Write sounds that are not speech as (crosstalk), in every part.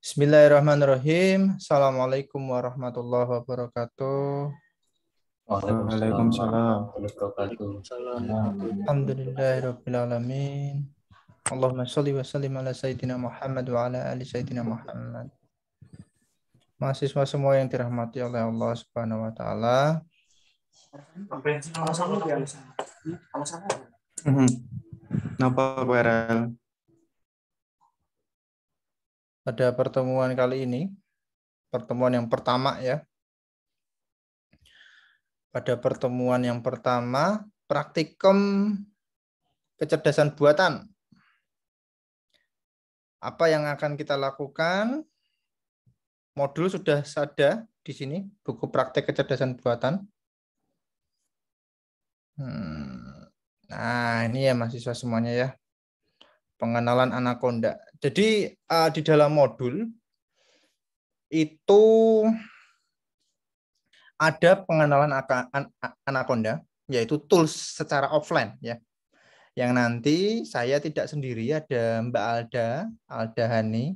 Bismillahirrahmanirrahim. Assalamualaikum warahmatullahi wabarakatuh. Waalaikumsalam. Alhamdulillahirrahmanirrahim. Allahumma salli wa sallim ala Sayyidina Muhammad wa ala ali Sayyidina Muhammad. Mahasiswa semua yang dirahmati oleh Allah Subhanahu wa taala. Kenapa, mhm. Pak pada pertemuan kali ini, pertemuan yang pertama ya. Pada pertemuan yang pertama, praktikum kecerdasan buatan. Apa yang akan kita lakukan? Modul sudah ada di sini, buku praktik kecerdasan buatan. Hmm. Nah, ini ya mahasiswa semuanya ya. Pengenalan anak anaconda. Jadi uh, di dalam modul itu ada pengenalan Anaconda, yaitu tools secara offline ya. Yang nanti saya tidak sendiri ada Mbak Alda, Alda Hani,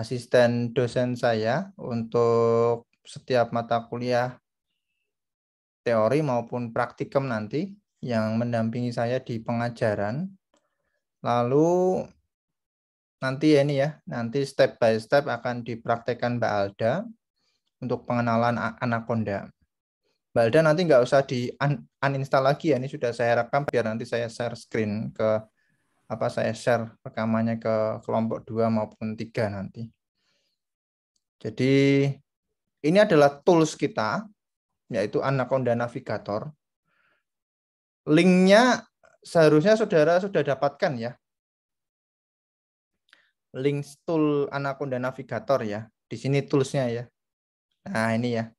asisten dosen saya untuk setiap mata kuliah teori maupun praktikum nanti yang mendampingi saya di pengajaran. Lalu nanti ya ini ya, nanti step by step akan dipraktekkan Mbak Alda untuk pengenalan anaconda. Mbak Alda nanti nggak usah di uninstall lagi ya, ini sudah saya rekam biar nanti saya share screen ke apa saya share rekamannya ke kelompok 2 maupun tiga nanti. Jadi ini adalah tools kita, yaitu Anaconda Navigator. Linknya seharusnya saudara sudah dapatkan ya link tool Anaconda Navigator ya. Di sini toolsnya ya. Nah ini ya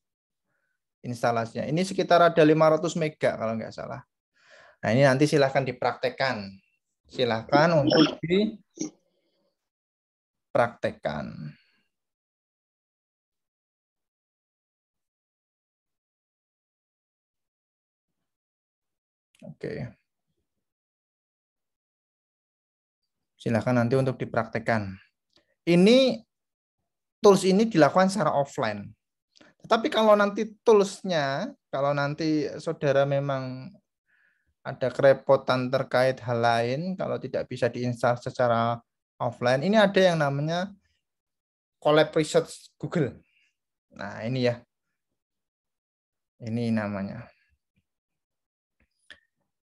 instalasinya. Ini sekitar ada 500 mega kalau nggak salah. Nah ini nanti silahkan dipraktekkan. Silahkan untuk dipraktekkan. Oke. Okay. Silahkan nanti untuk dipraktekkan. Ini tools ini dilakukan secara offline. Tetapi kalau nanti toolsnya, kalau nanti saudara memang ada kerepotan terkait hal lain, kalau tidak bisa diinstal secara offline, ini ada yang namanya Collab Research Google. Nah ini ya, ini namanya.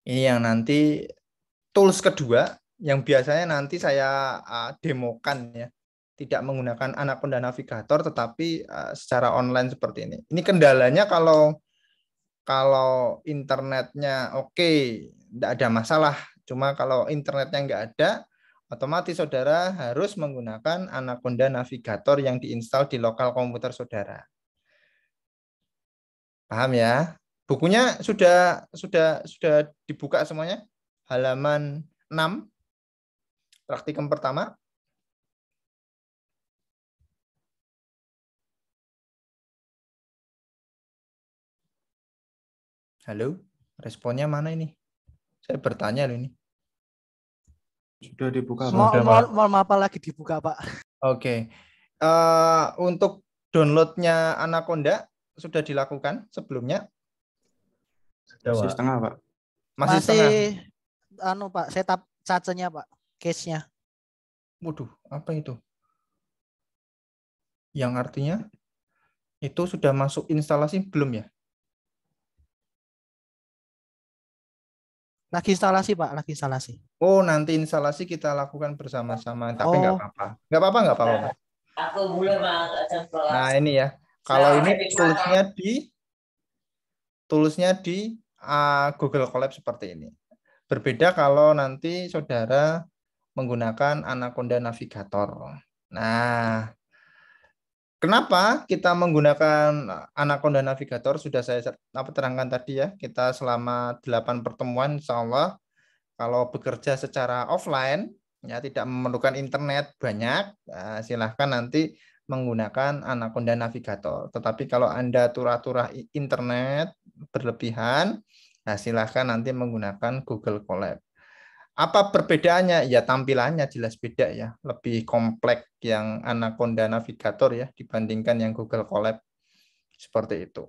Ini yang nanti tools kedua yang biasanya nanti saya uh, demokan ya tidak menggunakan Anaconda Navigator tetapi uh, secara online seperti ini. Ini kendalanya kalau kalau internetnya oke, okay, tidak ada masalah. Cuma kalau internetnya nggak ada, otomatis saudara harus menggunakan Anaconda Navigator yang diinstal di lokal komputer saudara. Paham ya? Bukunya sudah sudah sudah dibuka semuanya? Halaman 6 Praktikum pertama. Halo, responnya mana ini? Saya bertanya loh ini. Sudah dibuka. Mau, mau, mau apa lagi dibuka, Pak? Oke. Okay. Uh, eh, untuk downloadnya Anaconda sudah dilakukan sebelumnya? Sudah, Masih setengah, Pak. Masih, Masih setengah. Anu, Pak, saya tap cacenya, Pak case-nya? Waduh, apa itu? Yang artinya itu sudah masuk instalasi belum ya? Lagi instalasi Pak, lagi instalasi. Oh, nanti instalasi kita lakukan bersama-sama, tapi nggak oh. apa-apa. Nggak apa-apa, nggak apa-apa. Nah, aku boleh Nah ini ya, kalau nah, ini tulisnya di tulisnya di uh, Google Colab seperti ini. Berbeda kalau nanti saudara menggunakan Anaconda Navigator. Nah, hmm. kenapa kita menggunakan Anaconda Navigator? Sudah saya apa terangkan tadi ya, kita selama 8 pertemuan insya Allah kalau bekerja secara offline ya tidak memerlukan internet banyak, nah, silahkan nanti menggunakan Anaconda Navigator. Tetapi kalau Anda turah-turah internet berlebihan, nah silahkan nanti menggunakan Google Colab. Apa perbedaannya? Ya tampilannya jelas beda ya, lebih kompleks yang Anaconda Navigator ya dibandingkan yang Google Colab seperti itu.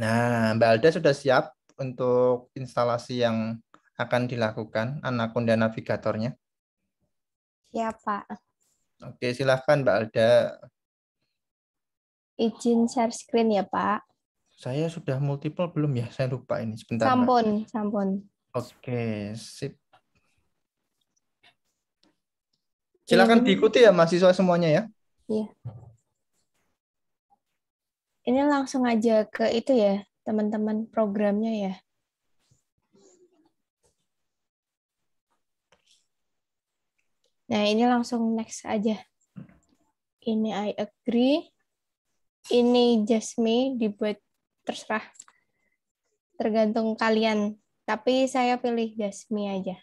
Nah, Mbak Alda sudah siap untuk instalasi yang akan dilakukan Anaconda Navigatornya? Ya, Pak. Oke, silahkan Mbak Alda. Izin share screen ya, Pak. Saya sudah multiple belum ya? Saya lupa ini sebentar. Sampun, Mbak. sampun. Oke, sip. Silakan ini, diikuti ya mahasiswa semuanya ya. Iya. Ini langsung aja ke itu ya, teman-teman programnya ya. Nah, ini langsung next aja. Ini I agree. Ini Jasmine dibuat terserah. Tergantung kalian tapi saya pilih Jasmine aja.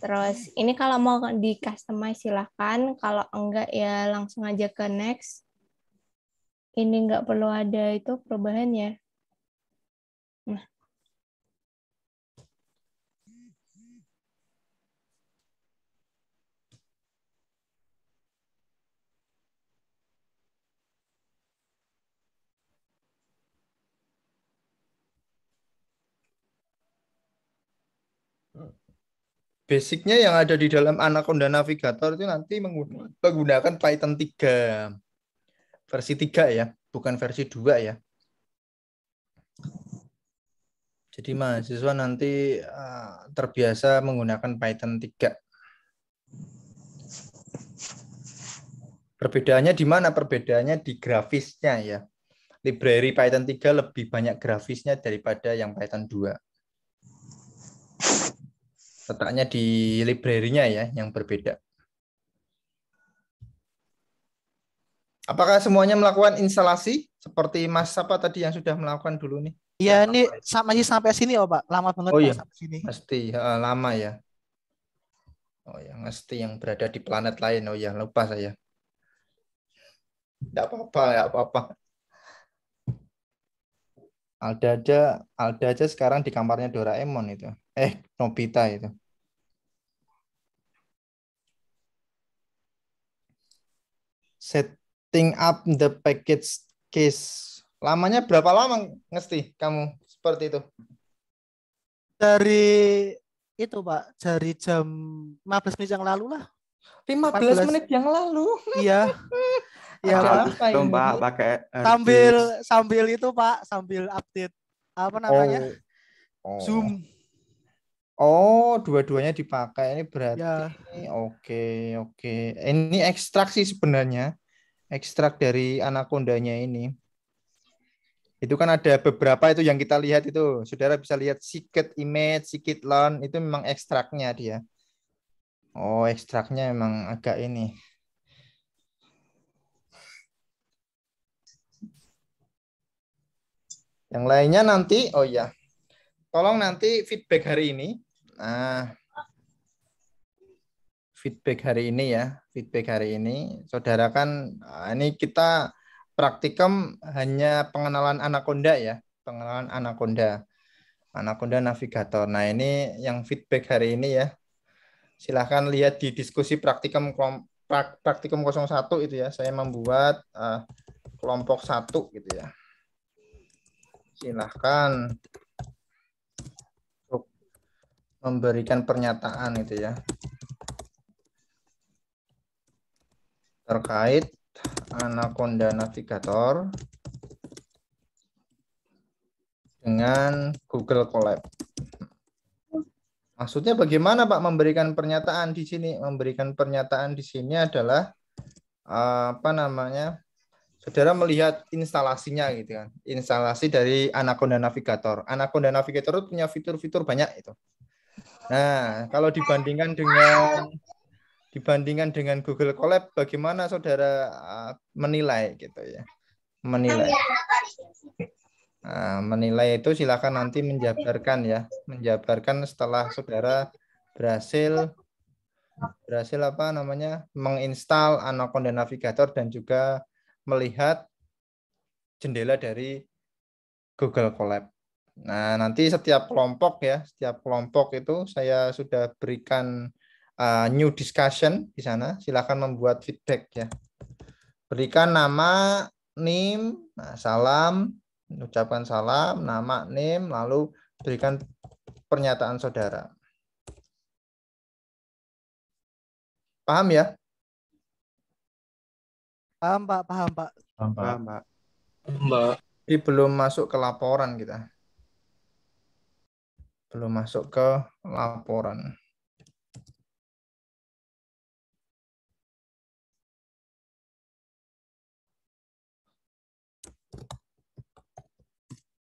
Terus ini kalau mau di customize silahkan, kalau enggak ya langsung aja ke next. Ini enggak perlu ada itu perubahan ya. Nah, basicnya yang ada di dalam Anaconda Navigator itu nanti menggunakan Python 3 versi 3 ya, bukan versi 2 ya. Jadi mahasiswa nanti uh, terbiasa menggunakan Python 3. Perbedaannya di mana? Perbedaannya di grafisnya ya. Library Python 3 lebih banyak grafisnya daripada yang Python 2 letaknya di library-nya ya yang berbeda. Apakah semuanya melakukan instalasi seperti Mas apa tadi yang sudah melakukan dulu nih? Iya, ini sama sih sampai sini oh Pak, lama banget oh, iya. sampai sini. Pasti uh, lama ya. Oh ya, mesti yang berada di planet lain. Oh ya, lupa saya. Tidak apa-apa, tidak apa-apa. Alda aja, Alda aja sekarang di kamarnya Doraemon itu. Eh, Nobita itu. setting up the package case. Lamanya berapa lama ngesti kamu seperti itu? Dari itu Pak, dari jam 15 menit yang lalu lah. 15 14. menit yang lalu. Iya. (laughs) Iya Pak. Itu, Pak pakai sambil sambil itu Pak, sambil update apa namanya? Oh. Oh. Zoom Oh, dua-duanya dipakai ini ya. berarti. Ya. Oke, oke. Ini ekstrak sih sebenarnya. Ekstrak dari anakondanya ini. Itu kan ada beberapa itu yang kita lihat itu. Saudara bisa lihat sikit image, sikit learn itu memang ekstraknya dia. Oh, ekstraknya memang agak ini. Yang lainnya nanti, oh ya. Tolong nanti feedback hari ini uh, feedback hari ini ya. Feedback hari ini, saudara kan ah, ini kita praktikum hanya pengenalan anaconda ya, pengenalan anaconda. Anaconda navigator. Nah, ini yang feedback hari ini ya. Silahkan lihat di diskusi praktikum praktikum 01 itu ya. Saya membuat uh, kelompok satu gitu ya. Silahkan memberikan pernyataan itu ya terkait Anaconda Navigator dengan Google Colab. Maksudnya bagaimana Pak memberikan pernyataan di sini? Memberikan pernyataan di sini adalah eh, apa namanya? Saudara melihat instalasinya gitu kan. Instalasi dari Anaconda Navigator. Anaconda Navigator itu punya fitur-fitur banyak itu. Nah, kalau dibandingkan dengan dibandingkan dengan Google Colab, bagaimana saudara ah, menilai gitu ya? Menilai. Nah, menilai itu silakan nanti menjabarkan ya, menjabarkan setelah saudara berhasil berhasil apa namanya menginstal Anaconda Navigator dan juga melihat jendela dari Google Colab. Nah, nanti setiap kelompok ya, setiap kelompok itu saya sudah berikan uh, new discussion di sana. Silakan membuat feedback ya. Berikan nama, NIM, nah, salam, ucapkan salam, nama, NIM, lalu berikan pernyataan saudara. Paham ya? Paham, Pak. Paham, Pak. Paham, Pak. Paham, Pak. Mbak. Jadi belum masuk ke laporan kita belum masuk ke laporan.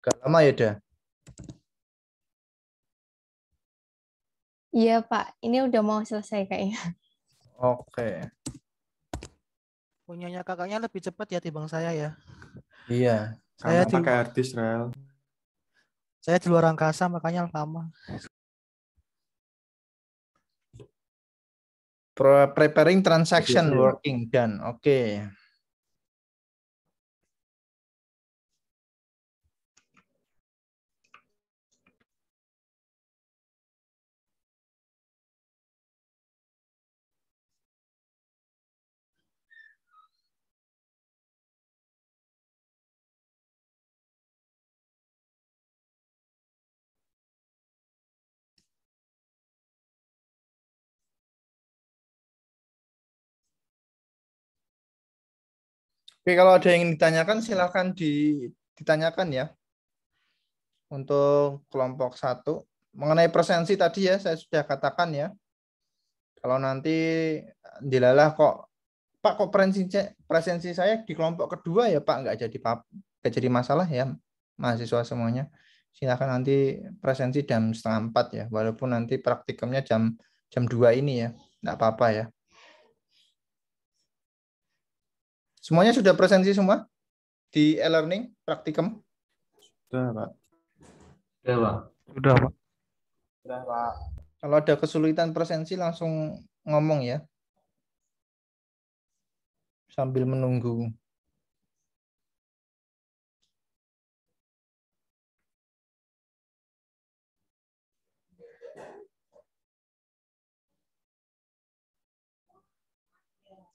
Gak lama ya, Da? Iya, Pak. Ini udah mau selesai kayaknya. Oke. Punyanya kakaknya lebih cepat ya timbang saya ya. Iya. Saya pakai artis, Rel. Saya di luar angkasa makanya lama. Preparing transaction iya. working done. Oke. Okay. Oke, kalau ada yang ingin ditanyakan silahkan di, ditanyakan ya. Untuk kelompok satu. Mengenai presensi tadi ya, saya sudah katakan ya. Kalau nanti eh, dilalah kok, Pak kok presensi, presensi saya di kelompok kedua ya Pak, nggak jadi nggak jadi masalah ya mahasiswa semuanya. Silahkan nanti presensi jam setengah empat ya, walaupun nanti praktikumnya jam jam dua ini ya, nggak apa-apa ya. Semuanya sudah presensi semua di e-learning praktikum? Sudah, Pak. Sudah, Pak. Sudah, Pak. Sudah, Pak. Kalau ada kesulitan presensi langsung ngomong ya. Sambil menunggu.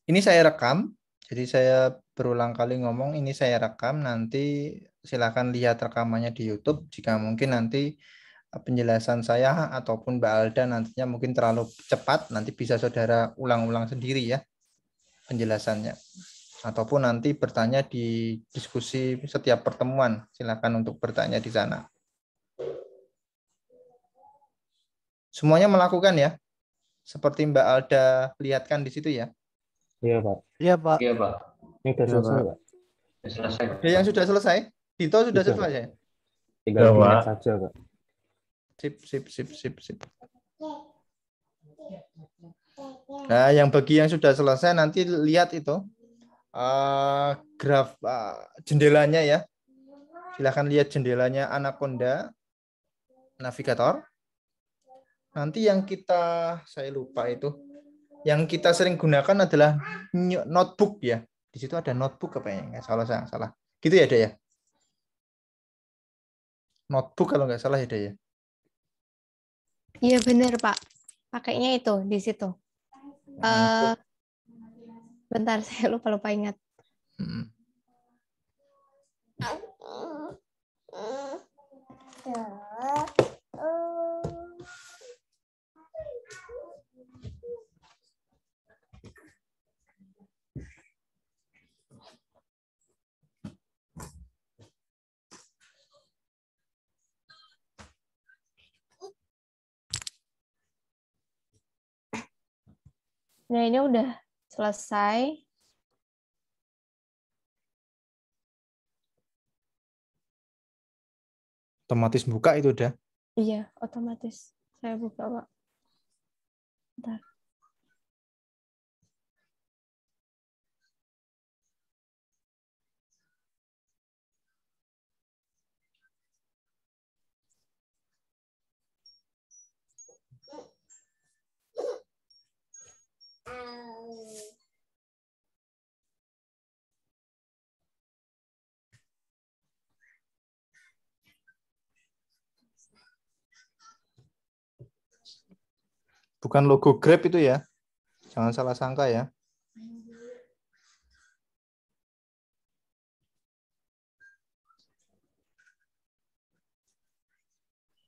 Ini saya rekam jadi saya berulang kali ngomong ini saya rekam nanti silakan lihat rekamannya di YouTube jika mungkin nanti eh, penjelasan saya ataupun Mbak Alda nantinya mungkin terlalu cepat nanti bisa saudara ulang-ulang sendiri ya penjelasannya ataupun nanti bertanya di diskusi setiap pertemuan silakan untuk bertanya di sana semuanya melakukan ya seperti Mbak Alda lihatkan di situ ya Iya Pak. Iya Pak. Iya Pak. Ini sudah iya, selesai Pak. Selesai. yang sudah selesai? Dito sudah Dito. selesai? Tinggal ya, Pak. saja Pak. Sip, sip, sip, sip, sip. Nah, yang bagi yang sudah selesai nanti lihat itu uh, graf uh, jendelanya ya. Silahkan lihat jendelanya Anaconda Navigator. Nanti yang kita saya lupa itu yang kita sering gunakan adalah notebook ya. Di situ ada notebook ya? nggak salah salah, salah. Gitu ya ada ya. Notebook kalau nggak salah ada ya, ya. Iya benar Pak. Pakainya itu di situ. Uh, bentar (laughs) saya lupa lupa ingat. Hmm. Nah, ini udah selesai. Otomatis buka itu udah? Iya, otomatis. Saya buka, Pak. Bentar. Bukan logo Grab itu ya. Jangan salah sangka ya.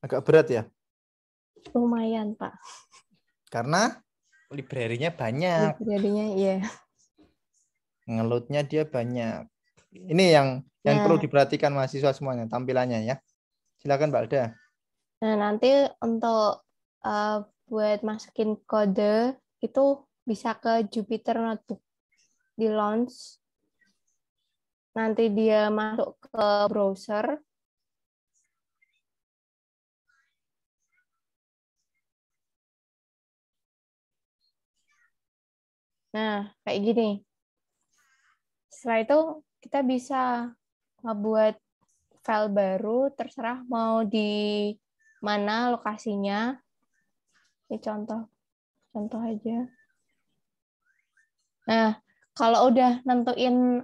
Agak berat ya? Lumayan, Pak. Karena librarinya banyak. Librarinya iya. Ngelutnya dia banyak. Ini yang nah. yang perlu diperhatikan mahasiswa semuanya, tampilannya ya. Silakan Mbak Alda. Nah, nanti untuk uh, buat masukin kode itu bisa ke Jupiter Notebook di launch. Nanti dia masuk ke browser. Nah, kayak gini. Setelah itu kita bisa membuat file baru terserah mau di mana lokasinya ya contoh contoh aja nah kalau udah nentuin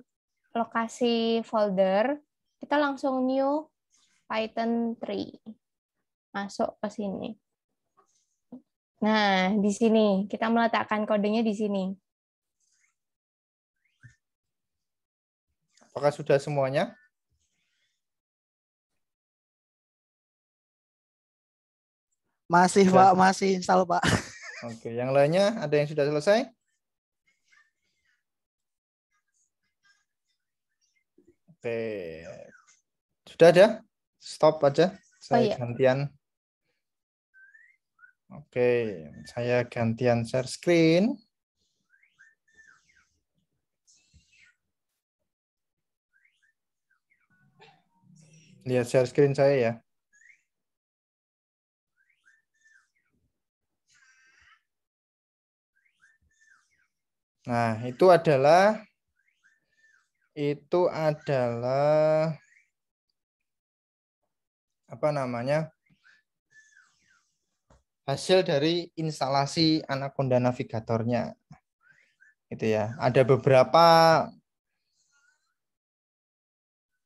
lokasi folder kita langsung new Python 3 masuk ke sini nah di sini kita meletakkan kodenya di sini apakah sudah semuanya Masih sudah. Pak, masih install Pak. (laughs) Oke, yang lainnya ada yang sudah selesai? Oke. Sudah ada? Stop aja. Saya oh, iya. gantian. Oke, saya gantian share screen. Lihat share screen saya ya. Nah, itu adalah itu adalah apa namanya? hasil dari instalasi Anaconda navigatornya. Gitu ya. Ada beberapa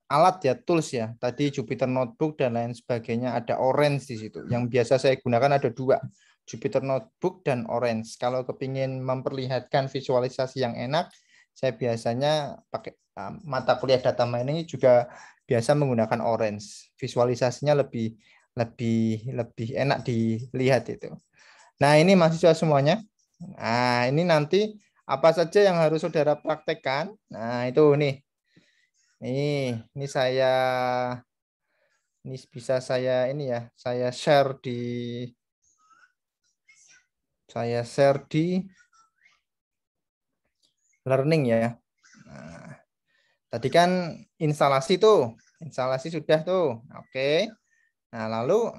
alat ya, tools ya. Tadi Jupiter Notebook dan lain sebagainya ada Orange di situ. Yang biasa saya gunakan ada dua. Jupiter Notebook dan Orange. Kalau kepingin memperlihatkan visualisasi yang enak, saya biasanya pakai ah, mata kuliah data mining juga biasa menggunakan Orange. Visualisasinya lebih lebih lebih enak dilihat itu. Nah, ini mahasiswa semuanya. Nah, ini nanti apa saja yang harus saudara praktekkan? Nah, itu nih. Nih, ini saya ini bisa saya ini ya, saya share di saya share di learning ya. Nah, tadi kan instalasi tuh, instalasi sudah tuh. Oke. Nah, lalu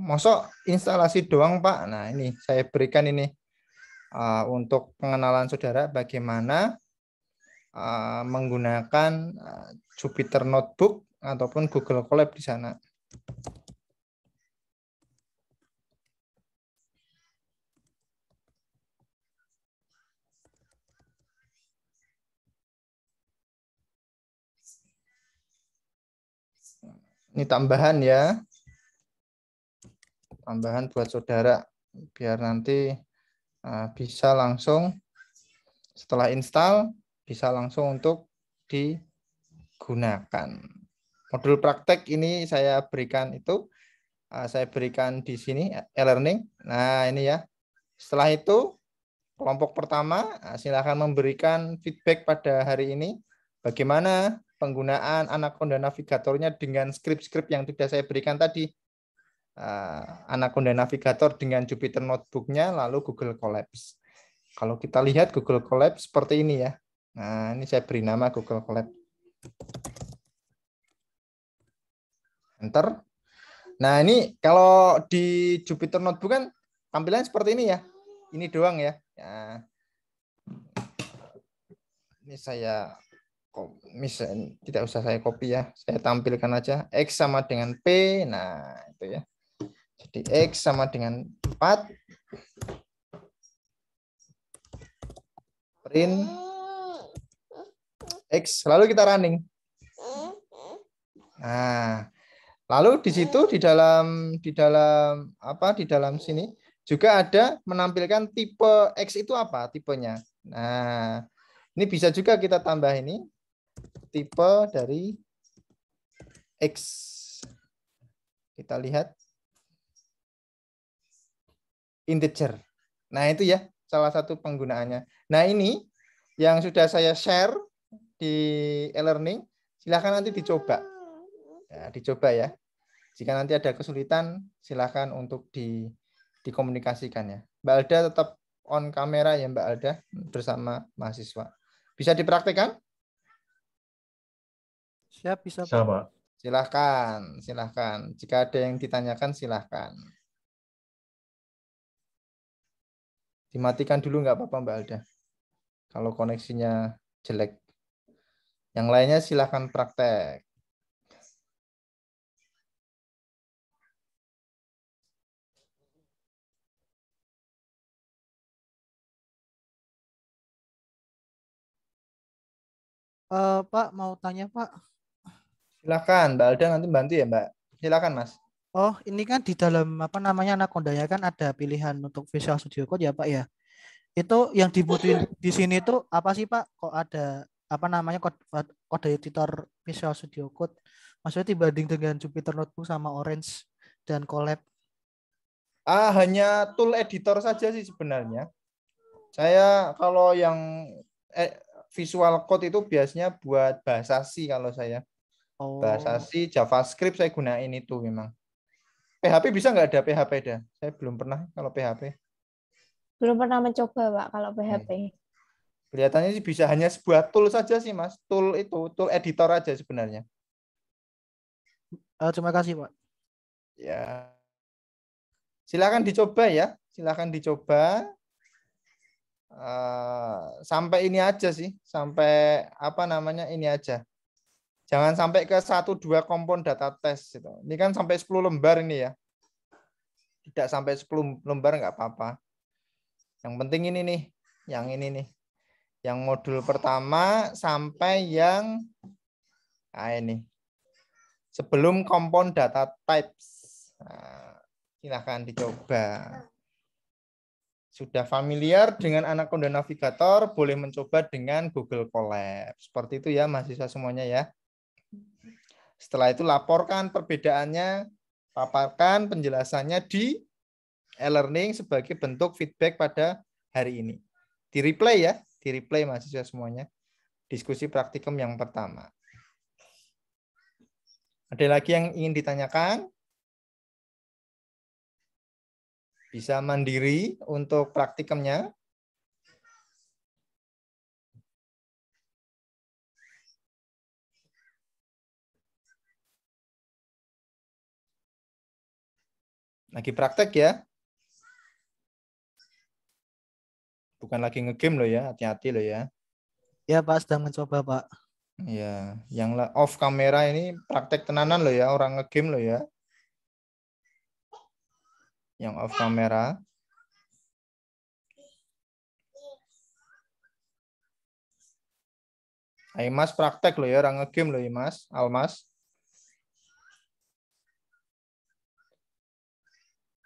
mosok instalasi doang, Pak. Nah, ini saya berikan ini uh, untuk pengenalan saudara bagaimana uh, menggunakan uh, Jupyter Notebook ataupun Google Colab di sana. Ini tambahan ya. Tambahan buat saudara biar nanti eh, bisa langsung setelah install bisa langsung untuk digunakan. Modul praktek ini saya berikan itu eh, saya berikan di sini e-learning. Nah, ini ya. Setelah itu kelompok pertama eh, silahkan memberikan feedback pada hari ini bagaimana penggunaan Anaconda Navigatornya dengan script-script yang sudah saya berikan tadi. Ah, Anaconda Navigator dengan Jupyter notebooknya lalu Google Collapse. Kalau kita lihat Google Collapse seperti ini ya. Nah, ini saya beri nama Google Collapse. Enter. Nah, ini kalau di Jupyter Notebook kan tampilannya seperti ini ya. Ini doang ya. Nah, ini saya misal eh, tidak usah saya copy ya saya tampilkan aja x sama dengan p nah itu ya jadi x sama dengan 4 print x lalu kita running nah lalu di situ di dalam di dalam apa di dalam sini juga ada menampilkan tipe x itu apa tipenya nah ini bisa juga kita tambah ini tipe dari X. Kita lihat integer. Nah, itu ya salah satu penggunaannya. Nah, ini yang sudah saya share di e-learning, silahkan nanti dicoba. Ya, dicoba ya. Jika nanti ada kesulitan, silahkan untuk di, dikomunikasikan ya. Mbak Alda tetap on kamera ya Mbak Alda bersama mahasiswa. Bisa dipraktekkan? Siap, bisa. Bisa, Pak. Silahkan, silahkan. Jika ada yang ditanyakan, silahkan. Dimatikan dulu nggak apa-apa, Mbak Alda. Kalau koneksinya jelek. Yang lainnya silahkan praktek. Uh, Pak, mau tanya Pak. Silakan, Mbak Alda nanti bantu ya, Mbak. Silakan, Mas. Oh, ini kan di dalam apa namanya Anaconda ya kan ada pilihan untuk Visual Studio Code ya, Pak ya. Itu yang dibutuhin di sini itu apa sih, Pak? Kok ada apa namanya kode, kode editor Visual Studio Code? Maksudnya dibanding dengan Jupyter Notebook sama Orange dan Colab. Ah, hanya tool editor saja sih sebenarnya. Saya kalau yang eh, visual code itu biasanya buat bahasa sih kalau saya. Oh. Bahasa C, JavaScript saya gunain itu memang. PHP bisa nggak ada PHP dah? Saya belum pernah kalau PHP. Belum pernah mencoba pak kalau PHP. Hmm. Kelihatannya sih bisa hanya sebuah tool saja sih mas. Tool itu tool editor aja sebenarnya. Uh, terima kasih pak. Ya. Silakan dicoba ya. Silakan dicoba. Uh, sampai ini aja sih. Sampai apa namanya ini aja Jangan sampai ke satu dua kompon data test Gitu. Ini kan sampai 10 lembar ini ya. Tidak sampai 10 lembar nggak apa-apa. Yang penting ini nih, yang ini nih. Yang modul pertama sampai yang nah ini. Sebelum kompon data types. Nah, silahkan dicoba. Sudah familiar dengan anak Navigator, boleh mencoba dengan Google Colab. Seperti itu ya mahasiswa semuanya ya. Setelah itu laporkan perbedaannya, paparkan penjelasannya di e-learning sebagai bentuk feedback pada hari ini. Di replay ya, di replay mahasiswa semuanya. Diskusi praktikum yang pertama. Ada lagi yang ingin ditanyakan? Bisa mandiri untuk praktikumnya. Lagi praktek ya. Bukan lagi ngegame loh ya, hati-hati loh ya. Ya Pak, sedang mencoba Pak. Ya, yang off kamera ini praktek tenanan loh ya, orang ngegame loh ya. Yang off kamera. Ayo Mas praktek loh ya, orang ngegame loh ya Mas, Almas.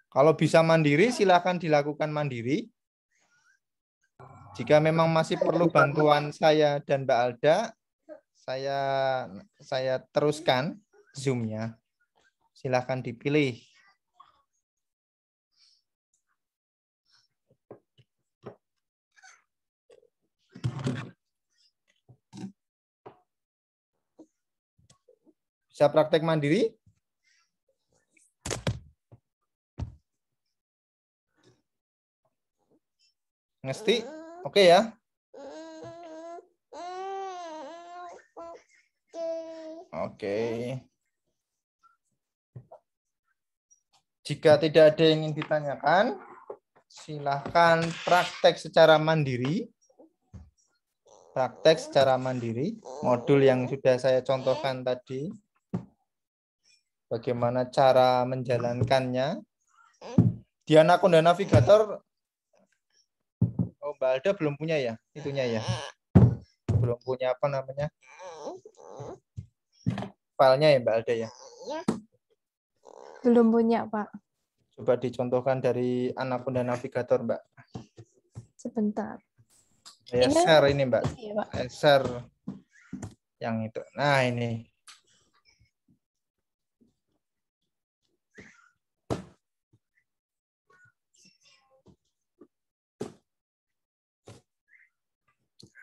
Kalau bisa mandiri, silahkan dilakukan mandiri. Jika memang masih perlu bantuan saya dan Mbak Alda, saya saya teruskan zoomnya. Silahkan dipilih. Bisa praktek mandiri? Ngesti? Oke okay ya? Oke. Okay. Jika tidak ada yang ingin ditanyakan, silahkan praktek secara mandiri. Praktek secara mandiri. Modul yang sudah saya contohkan tadi. Bagaimana cara menjalankannya. Diana Kunda Navigator Mbak Alda belum punya ya itunya ya belum punya apa namanya filenya ya Mbak Alda ya belum punya Pak coba dicontohkan dari anak Anaconda Navigator Mbak sebentar ya, share ini Mbak, Ya, Pak. Eh, share yang itu nah ini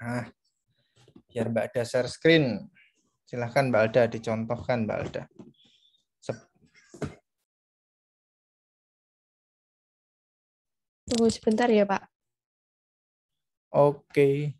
Nah, biar Mbak Alda share screen. Silahkan Mbak Alda dicontohkan Mbak Alda. Tunggu sebentar ya Pak. Oke.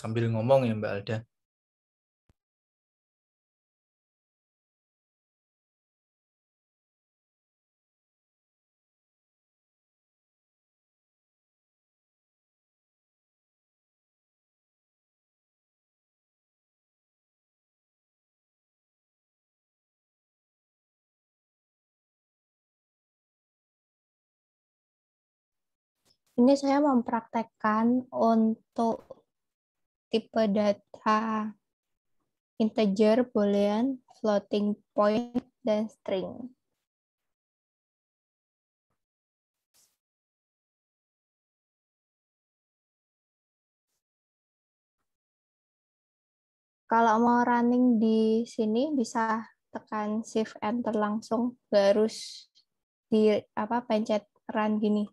sambil ngomong ya Mbak Alda. ini saya mempraktekkan untuk tipe data integer, boolean, floating point, dan string. Kalau mau running di sini bisa tekan shift enter langsung, nggak harus di apa pencet run gini.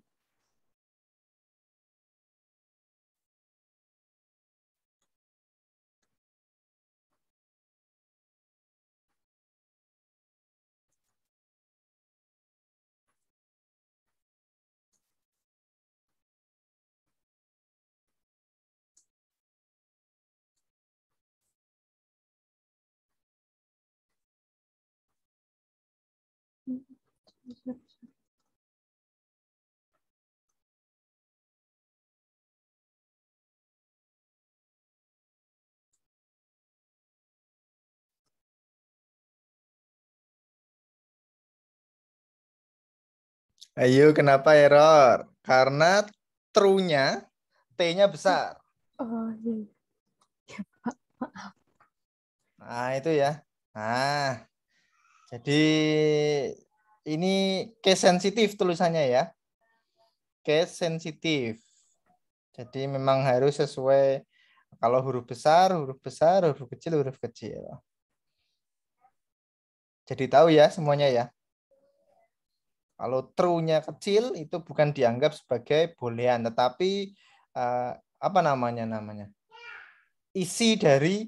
Ayo, kenapa error? Karena true-nya T-nya besar. Oh, oh iya. Ya, nah, itu ya. Nah, jadi ini case sensitif tulisannya ya. Case sensitif. Jadi memang harus sesuai kalau huruf besar, huruf besar, huruf kecil, huruf kecil. Jadi tahu ya semuanya ya. Kalau true-nya kecil itu bukan dianggap sebagai boolean, tetapi eh, apa namanya namanya isi dari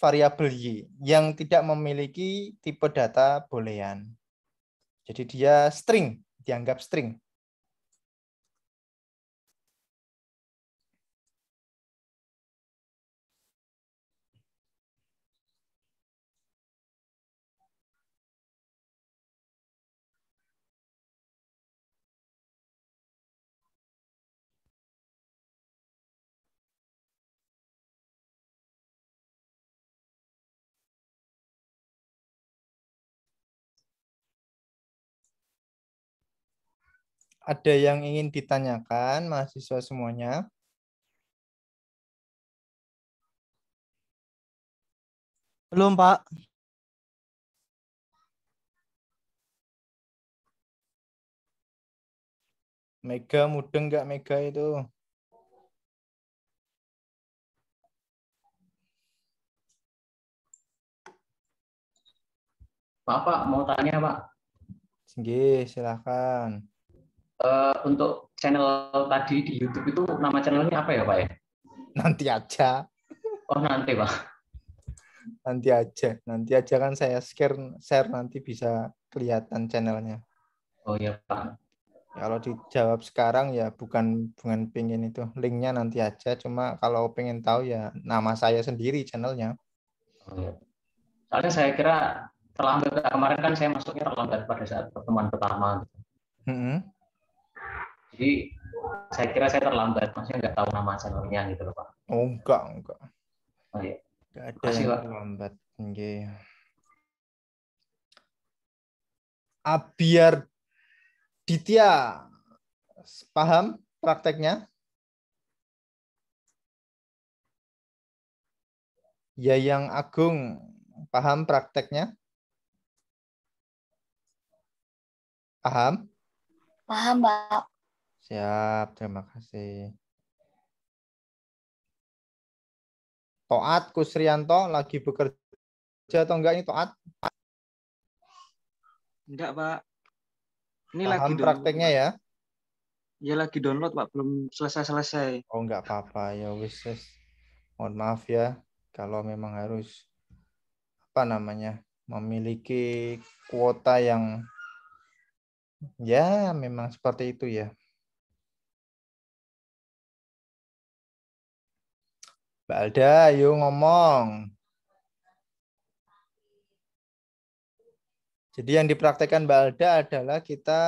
variabel y yang tidak memiliki tipe data boolean. Jadi dia string, dianggap string. ada yang ingin ditanyakan mahasiswa semuanya? Belum, Pak. Mega mudeng nggak Mega itu? Pak, Pak, mau tanya, Pak. Singgih, silakan. Eh, untuk channel tadi di YouTube itu nama channelnya apa ya Pak ya? Nanti aja. Oh nanti Pak. Nanti aja, nanti aja kan saya share, share nanti bisa kelihatan channelnya. Oh iya Pak. Kalau dijawab sekarang ya bukan bukan pingin itu linknya nanti aja. Cuma kalau pengen tahu ya nama saya sendiri channelnya. Oh, iya. Soalnya saya kira terlambat kemarin kan saya masuknya terlambat pada saat pertemuan pertama. Mm -hmm jadi saya kira saya terlambat, maksudnya nggak tahu nama channelnya gitu loh Pak. Oh enggak, enggak. Oh iya. Enggak ada yang Pak. terlambat. Abiar Ditya, paham prakteknya? Ya Yang Agung, paham prakteknya? Paham? Paham, Pak. Siap, terima kasih. Toat Kusrianto lagi bekerja atau enggak ini Toat? Enggak, Pak. Ini Paham lagi prakteknya ya? Ya lagi download, Pak. Belum selesai-selesai. Oh, enggak apa-apa. Ya wis, Mohon maaf ya kalau memang harus apa namanya? memiliki kuota yang ya memang seperti itu ya Mbak ayo ngomong. Jadi yang dipraktekkan Mbak Alda adalah kita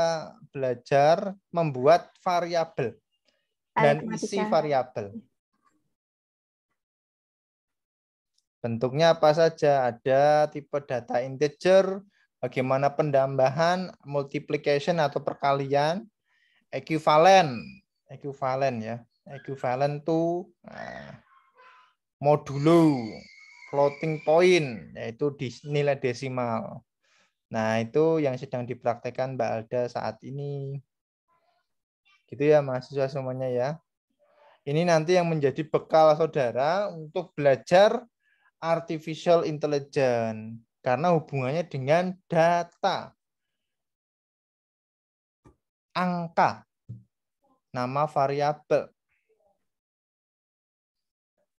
belajar membuat variabel dan isi variabel. Bentuknya apa saja? Ada tipe data integer, bagaimana pendambahan, multiplication atau perkalian, equivalent, equivalent ya, equivalent tuh modulo floating point yaitu di nilai desimal. Nah, itu yang sedang dipraktekkan Mbak Alda saat ini. Gitu ya mahasiswa semuanya ya. Ini nanti yang menjadi bekal saudara untuk belajar artificial intelligence karena hubungannya dengan data. Angka. Nama variabel.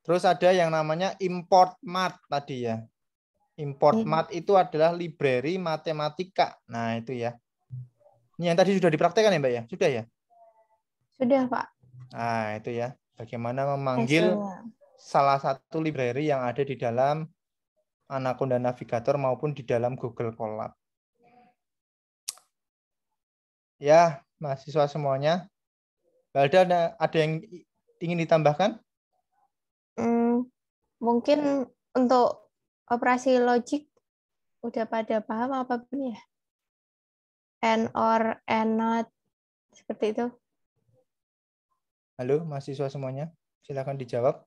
Terus ada yang namanya import mat tadi ya. Import iya. mat itu adalah library matematika. Nah, itu ya. Ini yang tadi sudah dipraktekkan ya, Mbak ya? Sudah ya? Sudah, Pak. Nah, itu ya. Bagaimana memanggil Hasilnya. salah satu library yang ada di dalam Anaconda Navigator maupun di dalam Google Colab. Ya, mahasiswa semuanya. Balda ada, ada yang ingin ditambahkan? Hmm, mungkin untuk operasi logik udah pada paham apa pun ya? And or and not seperti itu. Halo mahasiswa semuanya, silakan dijawab.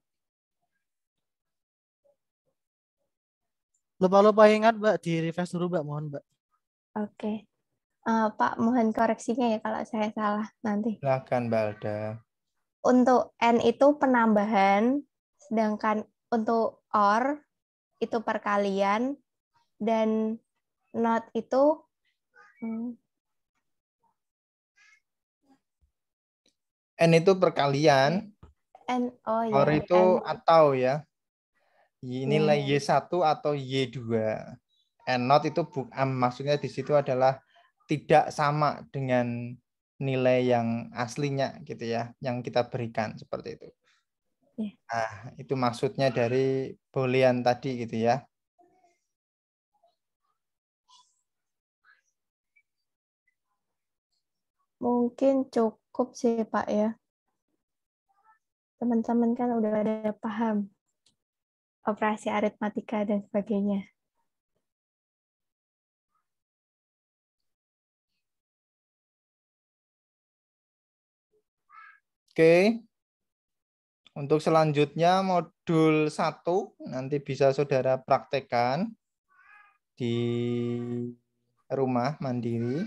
Lupa-lupa ingat Mbak, di reverse dulu Mbak, mohon Mbak. Oke. Okay. Uh, eh, Pak, mohon koreksinya ya kalau saya salah nanti. Silakan Mbak Alda. Untuk N itu penambahan, Sedangkan untuk or itu perkalian dan not itu hmm, n itu perkalian. N oh ya. Or itu N. atau ya. Nilai Y1 iya. atau Y2. N not itu bukan maksudnya di situ adalah tidak sama dengan nilai yang aslinya gitu ya, yang kita berikan seperti itu. Nah, itu maksudnya dari bolian tadi gitu ya. Mungkin cukup sih Pak ya. Teman-teman kan udah ada paham operasi aritmatika dan sebagainya. Oke, okay. Untuk selanjutnya modul 1 nanti bisa saudara praktekkan di rumah mandiri.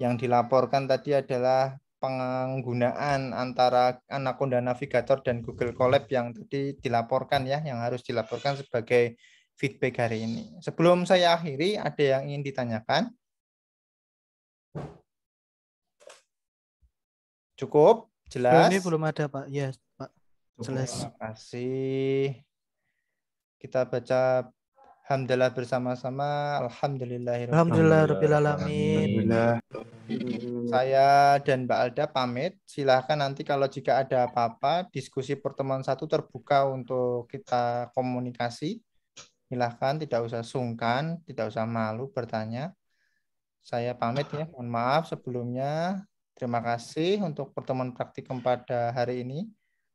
Yang dilaporkan tadi adalah penggunaan antara Anaconda Navigator dan Google Colab yang tadi dilaporkan ya, yang harus dilaporkan sebagai feedback hari ini. Sebelum saya akhiri, ada yang ingin ditanyakan? Cukup? Jelas? Ini belum ada Pak, Yes. Selesai. terima kasih. Kita baca Alhamdulillah bersama-sama. Alhamdulillah. Alhamdulillah. Alhamdulillah. Saya dan Mbak Alda pamit. Silahkan nanti kalau jika ada apa-apa, diskusi pertemuan satu terbuka untuk kita komunikasi. Silahkan, tidak usah sungkan, tidak usah malu bertanya. Saya pamit ya. Mohon maaf sebelumnya. Terima kasih untuk pertemuan praktikum pada hari ini.